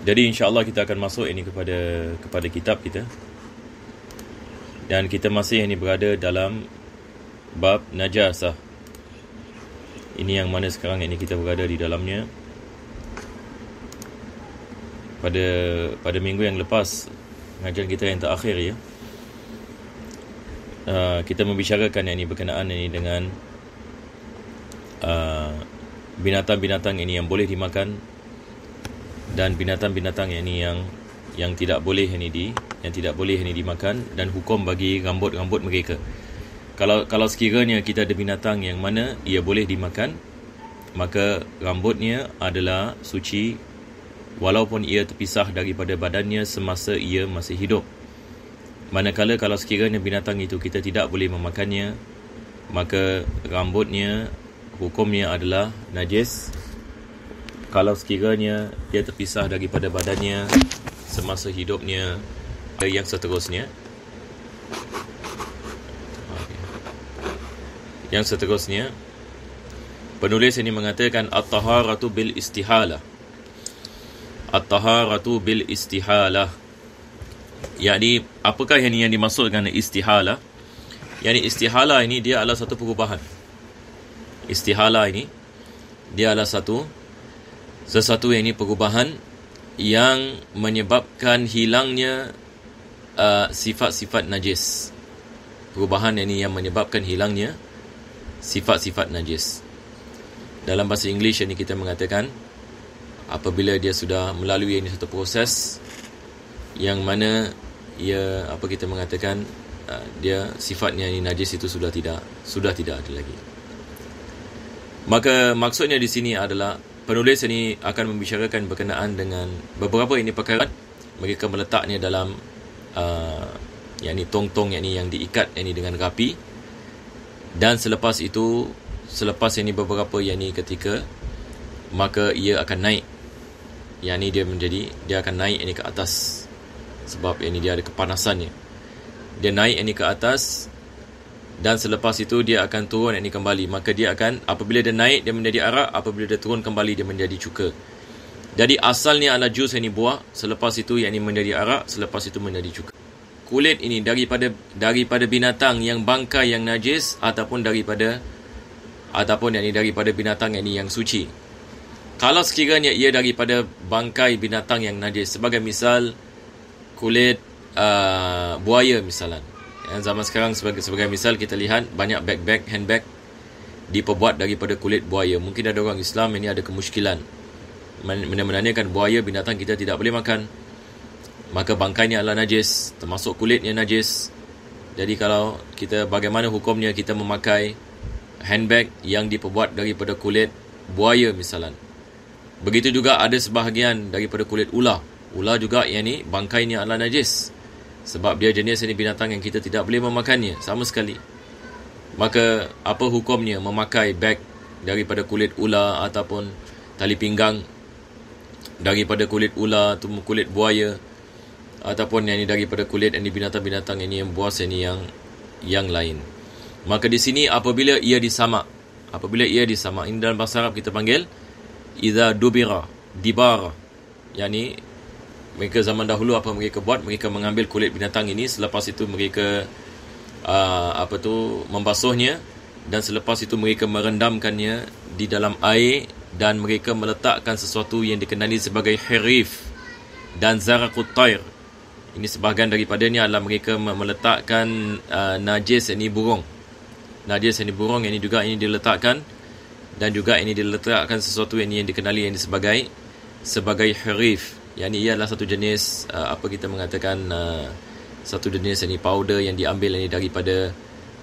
Jadi insya-Allah kita akan masuk ini kepada kepada kitab kita. Dan kita masih ini berada dalam bab najasah. Ini yang mana sekarang ini kita berada di dalamnya. Pada pada minggu yang lepas pengajian kita yang terakhir ya. Uh, kita membicarakan yang ini berkenaan ini dengan uh, binatang-binatang ini yang boleh dimakan dan binatang-binatang yang ni yang yang tidak boleh ni di yang tidak boleh ni dimakan dan hukum bagi rambut-rambut mereka. Kalau kalau sekiranya kita ada binatang yang mana ia boleh dimakan maka rambutnya adalah suci walaupun ia terpisah daripada badannya semasa ia masih hidup. Manakala kalau sekiranya binatang itu kita tidak boleh memakannya maka rambutnya hukumnya adalah najis kalau sekiranya dia terpisah daripada badannya semasa hidupnya yang seterusnya yang seterusnya penulis ini mengatakan at-taharatu bil istihala', at-taharatu bil istihalah yakni apakah yang ini yang dimaksudkan istihalah yakni istihalah ini dia adalah satu perubahan Istihala ini dia adalah satu sesuatu yang ini perubahan yang menyebabkan hilangnya uh, sifat-sifat najis. Perubahan yang ini yang menyebabkan hilangnya sifat-sifat najis. Dalam bahasa Inggeris yang ini kita mengatakan apabila dia sudah melalui ini satu proses yang mana ia apa kita mengatakan uh, dia sifatnya ini najis itu sudah tidak sudah tidak ada lagi. Maka maksudnya di sini adalah penulis ini akan membicarakan berkenaan dengan beberapa ini perkara mereka meletaknya dalam uh, yang ini tong-tong yang ini yang diikat yang ini dengan rapi dan selepas itu selepas ini beberapa yang ini ketika maka ia akan naik yang ini dia menjadi dia akan naik ini ke atas sebab yang ini dia ada kepanasannya dia naik ini ke atas dan selepas itu dia akan turun ini kembali maka dia akan apabila dia naik dia menjadi arak apabila dia turun kembali dia menjadi cuka jadi asalnya adalah jus yang ini buah selepas itu yang ini menjadi arak selepas itu menjadi cuka kulit ini daripada daripada binatang yang bangkai yang najis ataupun daripada ataupun yang ini daripada binatang yang ini yang suci kalau sekiranya ia daripada bangkai binatang yang najis sebagai misal kulit uh, buaya misalnya dan zaman sekarang sebagai, sebagai misal kita lihat banyak backpack, handbag diperbuat daripada kulit buaya. Mungkin ada orang Islam ini ada kemusykilan. Menanyakan buaya binatang kita tidak boleh makan. Maka bangkai bangkainya adalah najis, termasuk kulitnya najis. Jadi kalau kita bagaimana hukumnya kita memakai handbag yang diperbuat daripada kulit buaya misalan. Begitu juga ada sebahagian daripada kulit ular. Ular juga yang ini bangkainya adalah najis sebab dia jenis ini binatang yang kita tidak boleh memakannya sama sekali maka apa hukumnya memakai beg daripada kulit ular ataupun tali pinggang daripada kulit ular atau kulit buaya ataupun yang ini daripada kulit yang binatang-binatang ini yang buas ini yang yang lain maka di sini apabila ia disamak apabila ia disamak ini dalam bahasa Arab kita panggil idza dubira dibar yakni mereka zaman dahulu apa mereka buat mereka mengambil kulit binatang ini selepas itu mereka uh, apa tu membasuhnya dan selepas itu mereka merendamkannya di dalam air dan mereka meletakkan sesuatu yang dikenali sebagai herif dan zarakut tair ini sebahagian daripadanya adalah mereka meletakkan uh, najis ini burung najis ini burung ini juga ini diletakkan dan juga ini diletakkan sesuatu yang, yang dikenali yang sebagai sebagai herif yang ni ialah satu jenis uh, apa kita mengatakan uh, satu jenis ini powder yang diambil ini daripada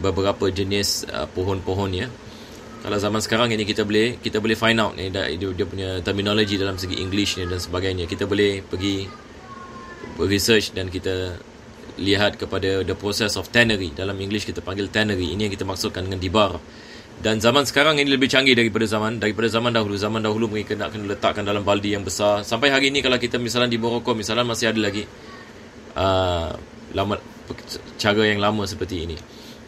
beberapa jenis uh, pohon-pohon ya. Kalau zaman sekarang ini kita boleh kita boleh find out ni dia, dia punya terminologi dalam segi English ni dan sebagainya. Kita boleh pergi research dan kita lihat kepada the process of tannery dalam English kita panggil tannery ini yang kita maksudkan dengan dibar. Dan zaman sekarang ini lebih canggih daripada zaman daripada zaman dahulu. Zaman dahulu mereka nak kena letakkan dalam baldi yang besar. Sampai hari ini kalau kita misalnya di Morocco, misalnya masih ada lagi uh, lama, cara yang lama seperti ini.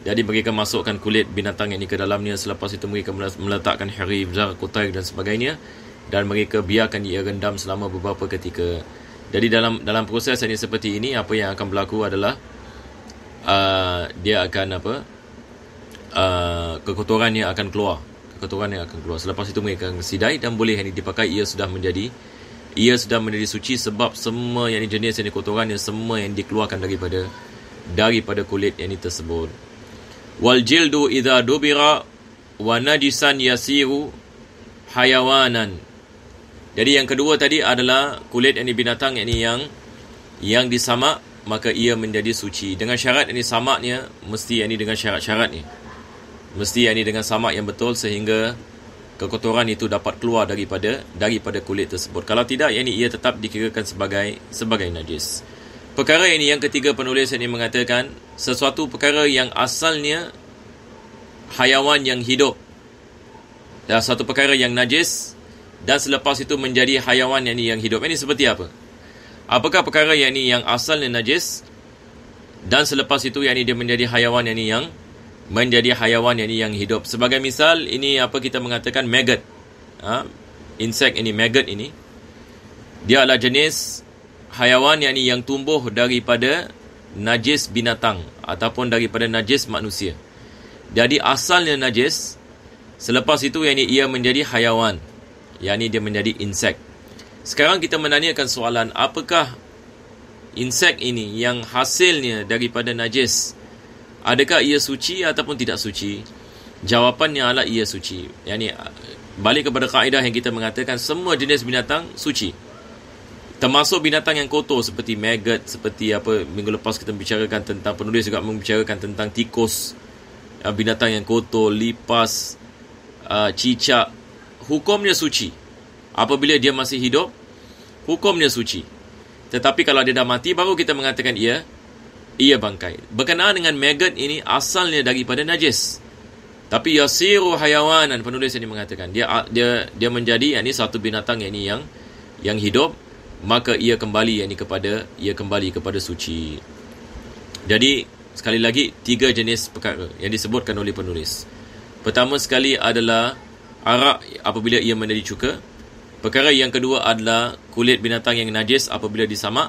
Jadi mereka masukkan kulit binatang ini ke dalamnya. Selepas itu mereka meletakkan harib, zar, kutair dan sebagainya. Dan mereka biarkan ia rendam selama beberapa ketika. Jadi dalam dalam proses ini seperti ini, apa yang akan berlaku adalah uh, dia akan apa? uh, kekotoran yang akan keluar kekotoran yang akan keluar selepas itu mereka akan sidai dan boleh yang dipakai ia sudah menjadi ia sudah menjadi suci sebab semua yang ini jenis yang ini kotoran yang semua yang dikeluarkan daripada daripada kulit yang ini tersebut wal jildu idha dubira wa najisan yasiru hayawanan jadi yang kedua tadi adalah kulit yang ini binatang yang ini yang yang disamak maka ia menjadi suci dengan syarat ini samaknya mesti ini dengan syarat-syarat ini mesti ini dengan samak yang betul sehingga kekotoran itu dapat keluar daripada daripada kulit tersebut. Kalau tidak, ini ia tetap dikirakan sebagai sebagai najis. Perkara ini yang ketiga penulis ini mengatakan sesuatu perkara yang asalnya haiwan yang hidup dan satu perkara yang najis dan selepas itu menjadi haiwan yang ini yang hidup. Ini seperti apa? Apakah perkara yang ini yang asalnya najis dan selepas itu yang ini dia menjadi haiwan yang ini yang menjadi haiwan yang yang hidup. Sebagai misal, ini apa kita mengatakan maggot. Ha? Insect ini, maggot ini. Dia adalah jenis hayawan yang yang tumbuh daripada najis binatang ataupun daripada najis manusia. Jadi asalnya najis, selepas itu yang ini ia menjadi hayawan, Yang ini dia menjadi insect. Sekarang kita menanyakan soalan, apakah insect ini yang hasilnya daripada najis adakah ia suci ataupun tidak suci jawapannya adalah ia suci Ini balik kepada kaedah yang kita mengatakan semua jenis binatang suci termasuk binatang yang kotor seperti maggot seperti apa minggu lepas kita membicarakan tentang penulis juga membicarakan tentang tikus uh, binatang yang kotor lipas uh, cicak hukumnya suci apabila dia masih hidup hukumnya suci tetapi kalau dia dah mati baru kita mengatakan ia ia bangkai. Berkenaan dengan maggot ini asalnya daripada najis. Tapi yasiru hayawanan penulis ini mengatakan dia dia dia menjadi yakni satu binatang yakni yang yang hidup maka ia kembali yakni kepada ia kembali kepada suci. Jadi sekali lagi tiga jenis perkara yang disebutkan oleh penulis. Pertama sekali adalah arak apabila ia menjadi cuka. Perkara yang kedua adalah kulit binatang yang najis apabila disamak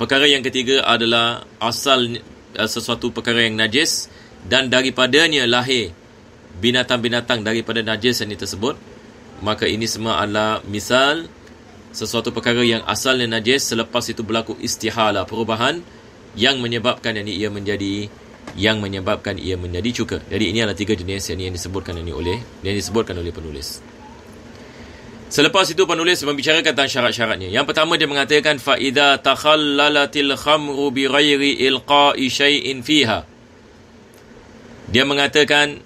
Perkara yang ketiga adalah asal eh, sesuatu perkara yang najis dan daripadanya lahir binatang-binatang daripada najis yang tersebut. Maka ini semua adalah misal sesuatu perkara yang asalnya najis selepas itu berlaku istihalah perubahan yang menyebabkan yang ia menjadi yang menyebabkan ia menjadi cuka. Jadi ini adalah tiga jenis yang, yang disebutkan ini oleh yang disebutkan oleh penulis. Selepas itu penulis membicarakan tentang syarat-syaratnya. Yang pertama dia mengatakan faida takhallalatil khamru bi ghairi ilqa'i shay'in fiha. Dia mengatakan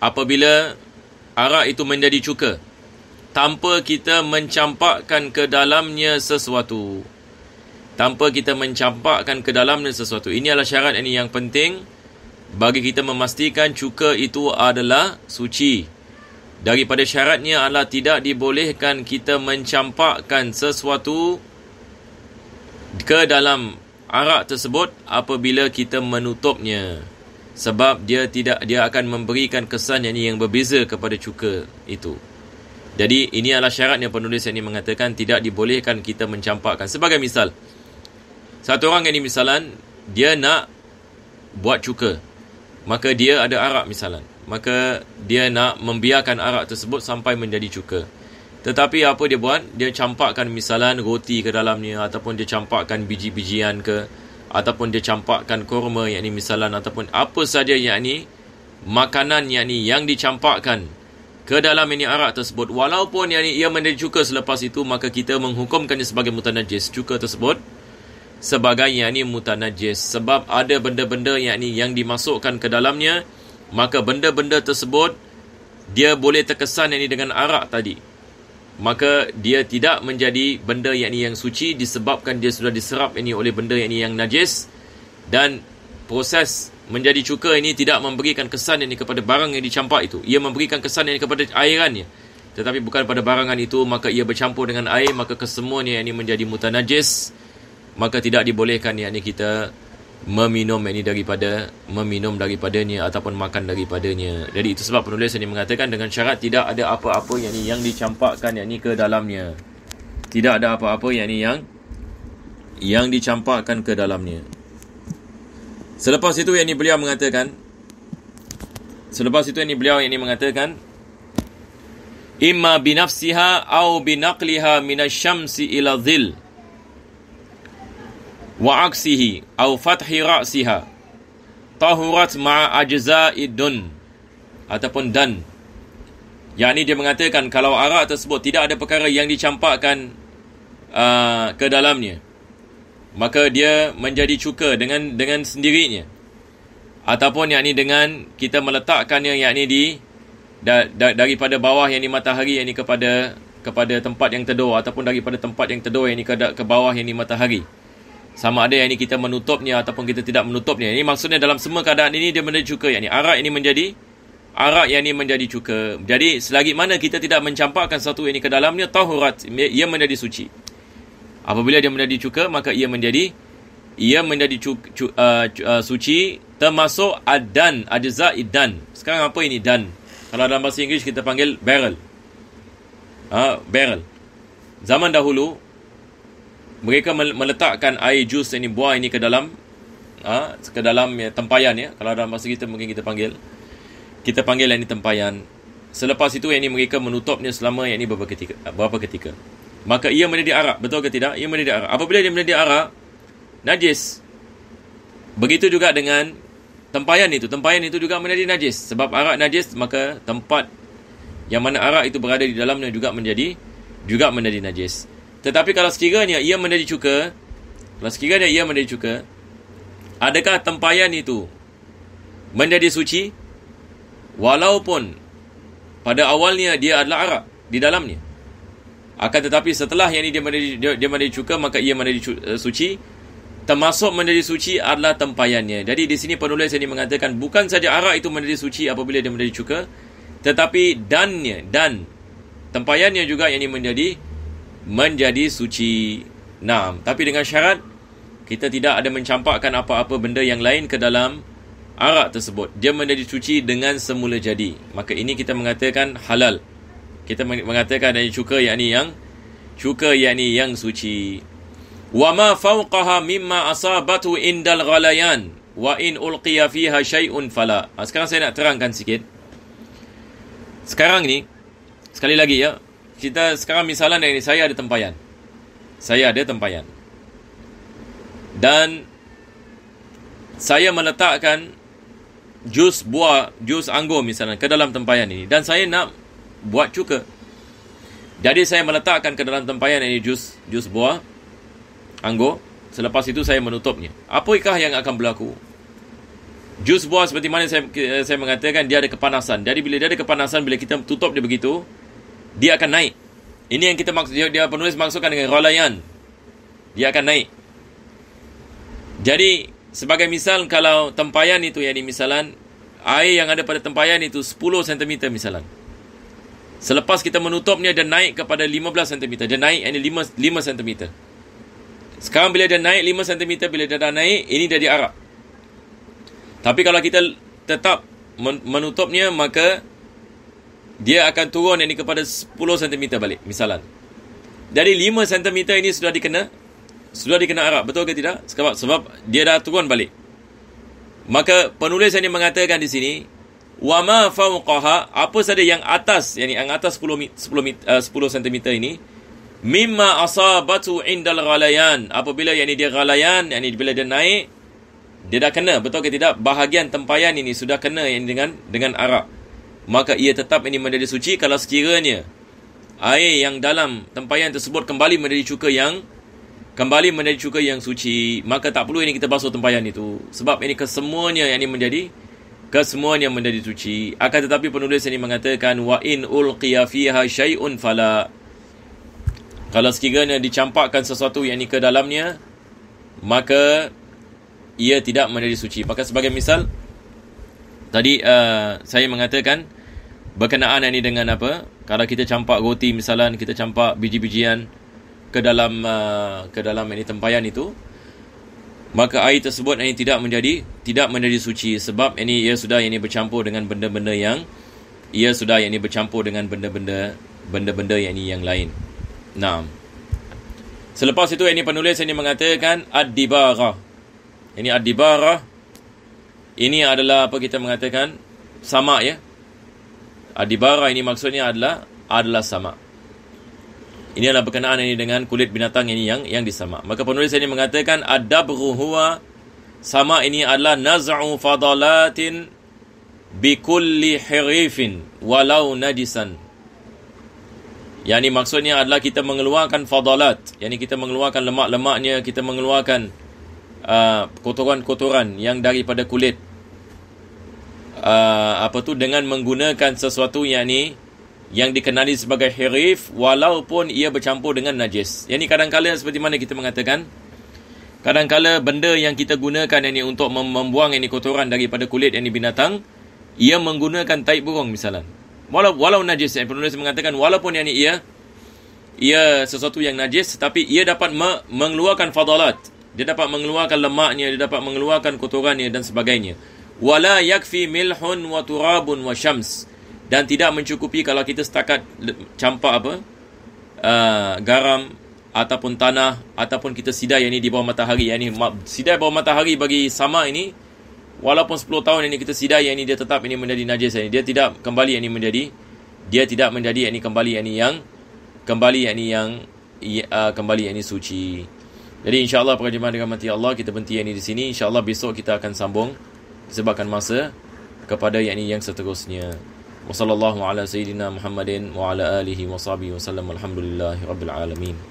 apabila arak itu menjadi cuka tanpa kita mencampakkan ke dalamnya sesuatu. Tanpa kita mencampakkan ke dalamnya sesuatu. Ini adalah syarat ini yang penting bagi kita memastikan cuka itu adalah suci. Daripada syaratnya adalah tidak dibolehkan kita mencampakkan sesuatu ke dalam arak tersebut apabila kita menutupnya sebab dia tidak dia akan memberikan kesan yang yang berbeza kepada cuka itu. Jadi ini adalah syarat yang penulis ini mengatakan tidak dibolehkan kita mencampakkan. Sebagai misal, satu orang yang ini misalan dia nak buat cuka. Maka dia ada arak misalan maka dia nak membiarkan arak tersebut sampai menjadi cuka. Tetapi apa dia buat? Dia campakkan misalan roti ke dalamnya ataupun dia campakkan biji-bijian ke ataupun dia campakkan korma yang ini misalan ataupun apa saja ini makanan yang ini yang dicampakkan ke dalam ini arak tersebut walaupun ini ia menjadi cuka selepas itu maka kita menghukumkannya sebagai mutanajis cuka tersebut sebagai yang ini mutanajis sebab ada benda-benda yang ini yang dimasukkan ke dalamnya maka benda-benda tersebut dia boleh terkesan ini dengan arak tadi maka dia tidak menjadi benda yang ini yang suci disebabkan dia sudah diserap ini oleh benda yang ini yang najis dan proses menjadi cuka ini tidak memberikan kesan ini kepada barang yang dicampak itu ia memberikan kesan ini kepada airannya tetapi bukan pada barangan itu maka ia bercampur dengan air maka kesemuanya ini menjadi mutanajis maka tidak dibolehkan yang ini kita meminum ini daripada meminum daripadanya ataupun makan daripadanya. Jadi itu sebab penulis ini mengatakan dengan syarat tidak ada apa-apa yang ini yang dicampakkan yang ini ke dalamnya. Tidak ada apa-apa yang ini yang yang dicampakkan ke dalamnya. Selepas itu yang ini beliau mengatakan Selepas itu yang ini beliau yang ini mengatakan imma binafsiha au binaqliha minasyamsi ila dhil wa aksihi au fathi ra'siha tahurat ma ajza idun ataupun dan yakni dia mengatakan kalau arak tersebut tidak ada perkara yang dicampakkan uh, ke dalamnya maka dia menjadi cuka dengan dengan sendirinya ataupun yakni dengan kita meletakkannya yakni di da, da, daripada bawah yang ini matahari ini kepada kepada tempat yang teduh ataupun daripada tempat yang teduh ini ke, ke bawah ini matahari sama ada yang ini kita menutupnya ataupun kita tidak menutupnya ini maksudnya dalam semua keadaan ini dia menjadi cuka yakni arak ini menjadi arak yang ini menjadi cuka jadi selagi mana kita tidak mencampakkan satu ini ke dalamnya tahurat ia menjadi suci apabila dia menjadi cuka maka ia menjadi ia menjadi cu, cu, uh, cu, uh, suci termasuk adan ajza idan sekarang apa ini dan kalau dalam bahasa Inggeris kita panggil barrel uh, barrel zaman dahulu mereka meletakkan air jus ini buah ini ke dalam ha, ke dalam ya, tempayan ya kalau dalam bahasa kita mungkin kita panggil kita panggil yang ini tempayan selepas itu yang ini mereka menutupnya selama yang ini beberapa ketika beberapa ketika maka ia menjadi arak betul ke tidak ia menjadi arak apabila dia menjadi arak najis begitu juga dengan tempayan itu tempayan itu juga menjadi najis sebab arak najis maka tempat yang mana arak itu berada di dalamnya juga menjadi juga menjadi najis tetapi kalau sekiranya ia menjadi cuka, kalau sekiranya ia menjadi cuka, adakah tempayan itu menjadi suci? Walaupun pada awalnya dia adalah Arab di dalamnya. Akan tetapi setelah yang ini dia menjadi, dia, dia menjadi cuka, maka ia menjadi eh, suci. Termasuk menjadi suci adalah tempayannya. Jadi di sini penulis ini mengatakan, bukan saja Arab itu menjadi suci apabila dia menjadi cuka, tetapi dannya, dan tempayannya juga yang ini menjadi menjadi suci. Naam. Tapi dengan syarat, kita tidak ada mencampakkan apa-apa benda yang lain ke dalam arak tersebut. Dia menjadi suci dengan semula jadi. Maka ini kita mengatakan halal. Kita mengatakan dari cuka yakni yang cuka yakni yang suci. Wa ma fawqaha mimma asabatu indal ghalayan wa in ulqiya fiha shay'un fala. Ah, sekarang saya nak terangkan sikit. Sekarang ni sekali lagi ya, kita sekarang misalnya ni saya ada tempayan. Saya ada tempayan. Dan saya meletakkan jus buah, jus anggur misalnya ke dalam tempayan ini dan saya nak buat cuka. Jadi saya meletakkan ke dalam tempayan ini jus jus buah anggur. Selepas itu saya menutupnya. Apakah yang akan berlaku? Jus buah seperti mana saya saya mengatakan dia ada kepanasan. Jadi bila dia ada kepanasan bila kita tutup dia begitu, dia akan naik. Ini yang kita maksud, dia, dia penulis maksudkan dengan rolayan. Dia akan naik. Jadi, sebagai misal kalau tempayan itu, yang ini misalan, air yang ada pada tempayan itu 10 cm misalan. Selepas kita menutupnya, dia naik kepada 15 cm. Dia naik, ini 5, 5 cm. Sekarang bila dia naik 5 cm, bila dia dah naik, ini dia diarak. Tapi kalau kita tetap menutupnya, maka dia akan turun yang ini kepada 10 cm balik misalan dari 5 cm ini sudah dikena sudah dikena arak betul ke tidak sebab sebab dia dah turun balik maka penulis ini mengatakan di sini wama fawqaha apa saja yang atas yang, yang atas 10 10 cm ini mimma asabatu indal ghalayan apabila yang ini dia ghalayan yang ini bila dia naik dia dah kena betul ke tidak bahagian tempayan ini sudah kena yang dengan dengan arak maka ia tetap ini menjadi suci kalau sekiranya air yang dalam tempayan tersebut kembali menjadi cuka yang kembali menjadi cuka yang suci maka tak perlu ini kita basuh tempayan itu sebab ini kesemuanya yang ini menjadi kesemuanya menjadi suci akan tetapi penulis ini mengatakan wa in ul fiha shayun fala kalau sekiranya dicampakkan sesuatu yang ini ke dalamnya maka ia tidak menjadi suci maka sebagai misal Tadi uh, saya mengatakan berkenaan ini dengan apa? Kalau kita campak roti misalan, kita campak biji-bijian ke dalam uh, ke dalam ini tempayan itu, maka air tersebut ini tidak menjadi tidak menjadi suci sebab ini ia sudah ini bercampur dengan benda-benda yang ia sudah ini bercampur dengan benda-benda benda-benda yang ini yang lain. Nah. Selepas itu ini penulis ini mengatakan ad-dibarah. Ini ad-dibarah ini adalah apa kita mengatakan sama ya. Adibara ini maksudnya adalah adalah sama. Ini adalah berkenaan ini dengan kulit binatang ini yang yang disama. Maka penulis ini mengatakan adabghu huwa sama ini adalah naz'u fadalatin bi kulli hirifin walau najisan. Yani maksudnya adalah kita mengeluarkan fadalat, yani kita mengeluarkan lemak-lemaknya, kita mengeluarkan uh, kotoran-kotoran yang daripada kulit uh, apa tu dengan menggunakan sesuatu yang ni yang dikenali sebagai hirif walaupun ia bercampur dengan najis. Yang ni kadang-kadang seperti mana kita mengatakan kadang-kadang benda yang kita gunakan yang ni untuk membuang yang ni kotoran daripada kulit yang ni binatang ia menggunakan taik burung misalnya. Walau, walau najis yang penulis mengatakan walaupun yang ni ia ia sesuatu yang najis tapi ia dapat me- mengeluarkan fadalat. Dia dapat mengeluarkan lemaknya, dia dapat mengeluarkan kotorannya dan sebagainya wala yakfi milhun wa turabun wa syams dan tidak mencukupi kalau kita setakat campak apa uh, garam ataupun tanah ataupun kita sidai yang ini di bawah matahari yang ini sidai bawah matahari bagi sama ini walaupun 10 tahun ini kita sidai yang ini dia tetap ini menjadi najis ini dia tidak kembali yang ini menjadi dia tidak menjadi yang ini kembali yang ini yang kembali yang ini yang uh, kembali yang ini suci jadi insyaallah para jemaah dengan mati Allah kita berhenti yang ini di sini insyaallah besok kita akan sambung Sebabkan masa kepada yakni yang seterusnya. Wassallallahu ala sayyidina Muhammadin wa ala alihi wasabi wasallam. Alhamdulillahirabbil alamin.